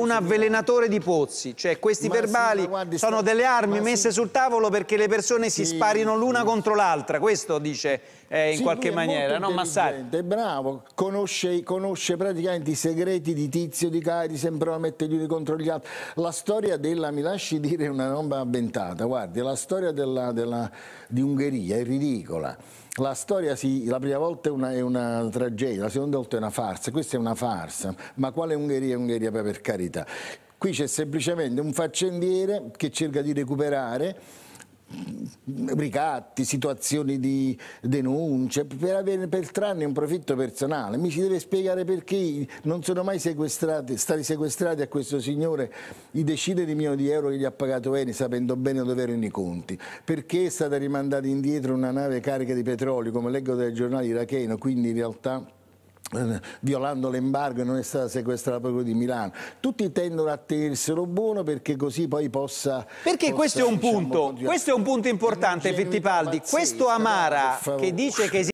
un avvelenatore di pozzi, cioè questi ma verbali sì, guardi, sono delle armi messe sì. sul tavolo perché le persone si sì, sparino l'una contro l'altra, questo dice eh, in qualche maniera, no Massari? È bravo, conosce, conosce, praticamente i segreti di Tizio, di Cari, sembrava mettere gli uni contro gli altri. La storia della, mi lasci dire una roba avventata, guardi, la storia della, della, di Ungheria è ridicola. La storia, si, la prima volta è una, è una tragedia, la seconda volta è una farsa, questa è una farsa, ma quale Ungheria è Ungheria per carità? qualità. Qui c'è semplicemente un faccendiere che cerca di recuperare ricatti, situazioni di denunce per, avere, per trarne un profitto personale mi si deve spiegare perché non sono mai sequestrati, stati sequestrati a questo signore i decine di milioni di euro che gli ha pagato Eni sapendo bene dove erano i conti perché è stata rimandata indietro una nave carica di petrolio come leggo dai giornali iracheno quindi in realtà eh, violando l'embargo e non è stata sequestrata proprio di Milano. Tutti tendono a tenerselo buono perché così poi possa... Perché possa, questo, è diciamo, punto, questo è un punto importante, Fittipaldi. Questo Amara che dice che esiste